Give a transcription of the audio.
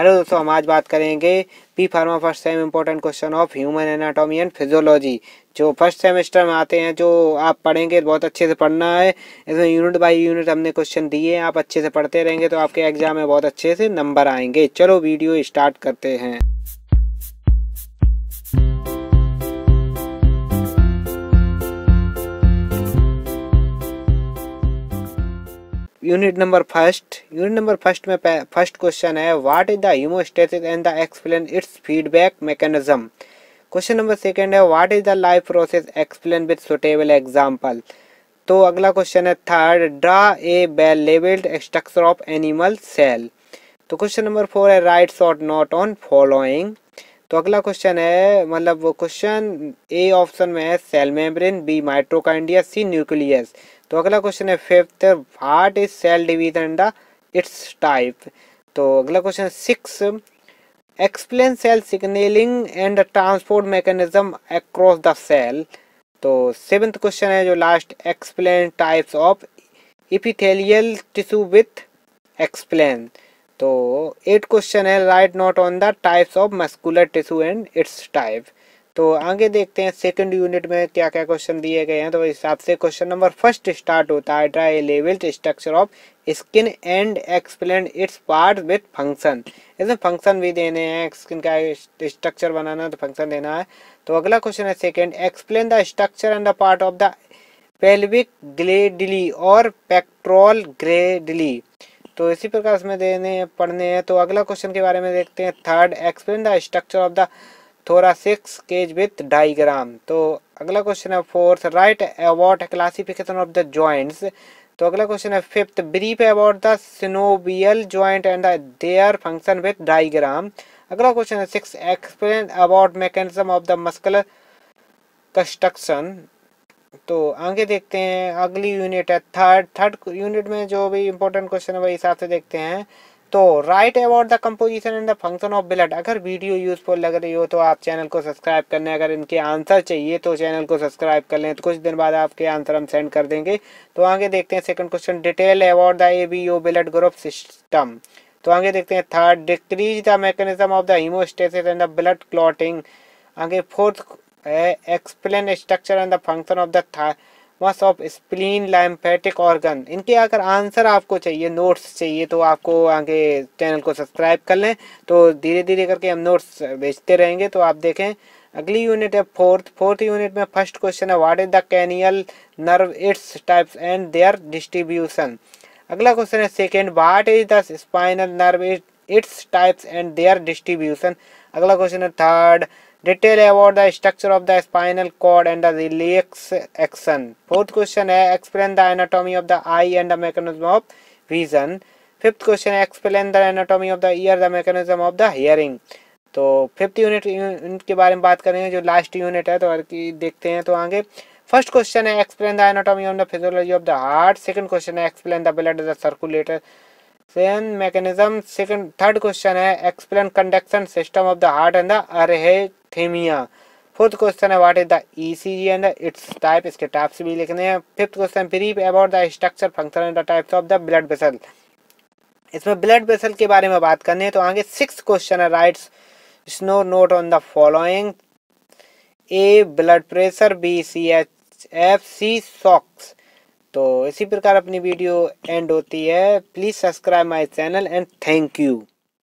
hello दोस्तों हम आज बात करेंगे P pharma first time important question of human anatomy and physiology जो फर्स्ट सेमेस्टर में आते हैं जो आप पढ़ेंगे बहुत अच्छे से पढ़ना है इसमें यूनिट बाय यूनिट हमने क्वेश्चन दिए हैं आप अच्छे से पढ़ते रहेंगे तो आपके एग्जाम में बहुत अच्छे से नंबर आएंगे चलो वीडियो स्टार्ट करते हैं unit number first unit number first में फर्स्ट क्वेश्चन है what is the homeostasis and the explain its feedback mechanism question number second है what is the life process explain with suitable example तो अगला question है third draw a well labelled structure of animal cell तो question number four है write short note on following तो अगला question है मतलब वो क्वेश्चन ए ऑप्शन में है cell membrane B mitochondria C nucleus तो अगला क्वेश्चन है fifth what is cell division the its type तो अगला question six explain cell signalling and transport mechanism across the cell तो सेवेंथ क्वेश्चन है जो last explain types of epithelial tissue with explain तो eight question है write note on the types of muscular tissue and its type तो आगे देखते हैं second unit में क्या क्या क्वेश्चन दिए गए हैं तो हिसाब से क्वेश्चन नंबर फर्स्ट स्टार्ट होता है draw labelled structure of skin and explain its part with function इसमें फंक्शन भी देने हैं स्किन का स्ट्रक्चर बनाना है तो फंक्शन देना है तो अगला क्वेश्चन है second explain the structure and the part of the pelvic girdle और पेक्ट्रोल ग्रेडली तो इसी प्रकार से देने पढ़ने हैं तो अगला क्वेश्चन के बारे में देखते हैं third explain the structure of the thoracic cage with diagram तो अगला क्वेश्चन है fourth write about classification of the joints तो अगला क्वेश्चन है fifth brief about the synovial joint and their function with diagram अगला question है six explain about mechanism of the muscular contraction तो आगे देखते हैं अगली यूनिट है थर्ड थर्ड यूनिट में जो भी इंपॉर्टेंट क्वेश्चन है वही हिसाब से देखते हैं तो write about the composition and the function of blood अगर वीडियो यूजफुल लग रही हो तो आप चैनल को सब्सक्राइब कर लें अगर इनके आंसर चाहिए तो चैनल को सब्सक्राइब कर लें तो कुछ दिन बाद आपके आंसर हम सेंड कर देंगे तो आगे देखते हैं second question detail about the A B O blood group system तो आगे देखते हैं third describe the mechanism of the homeostasis and the blood clotting आगे fourth explain structure and the function of the the thymus of spleen lymphatic organ इनके अगर answer आपको चाहिए notes चाहिए तो आपको आगे चैनल को सब्सक्राइब कर लें तो धीरे धीरे करके हम नोट्स भेजते रहेंगे तो आप देखें अगली यूनिट है फोर्थ फोर्थ यूनिट में फर्स्ट क्वेश्चन है what is the cranial nerve its types and their distribution अगला क्वेश्चन है second what is the spinal nerve its types and their distribution अगला क्वेश्चन है third detail about the structure of the spinal cord and the reflex action fourth question है explain the anatomy of the eye and the mechanism of vision fifth question है explain the anatomy of the ear the mechanism of the hearing तो fifth unit के बारे में बात करेंगे जो last unit है तो की देखते हैं तो आगे फर्स्ट क्वेश्चन है explain the anatomy of the physiology of the heart second question है explain the blood the circulation mechanism second third question है explain conduction system of the heart and the arrhythmia fourth question है what is the ECG and its type इसके types भी लिखने हैं fifth question brief about the structure function and the types of the blood vessel इसमें blood vessel के बारे में बात करनी है तो आगे सिक्स क्वेश्चन है राइट स्नो note on the following A blood pressure B C H F C shocks तो इसी प्रकार अपनी वीडियो एंड होती है please subscribe my channel and thank you